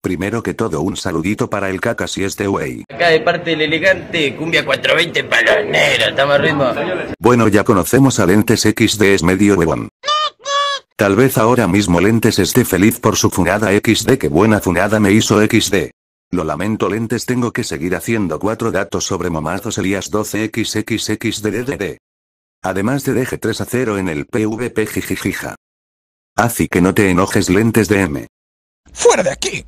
Primero que todo un saludito para el caca si es de wey. Acá de parte del elegante, cumbia 420 palonera, estamos ritmo. Bueno ya conocemos a Lentes XD es medio huevón. Tal vez ahora mismo Lentes esté feliz por su funada XD que buena funada me hizo XD. Lo lamento Lentes tengo que seguir haciendo cuatro datos sobre mamazos Elías 12XXXDDD. Además de deje 3 a 0 en el PvP jijijija. Así que no te enojes Lentes DM. ¡Fuera de aquí!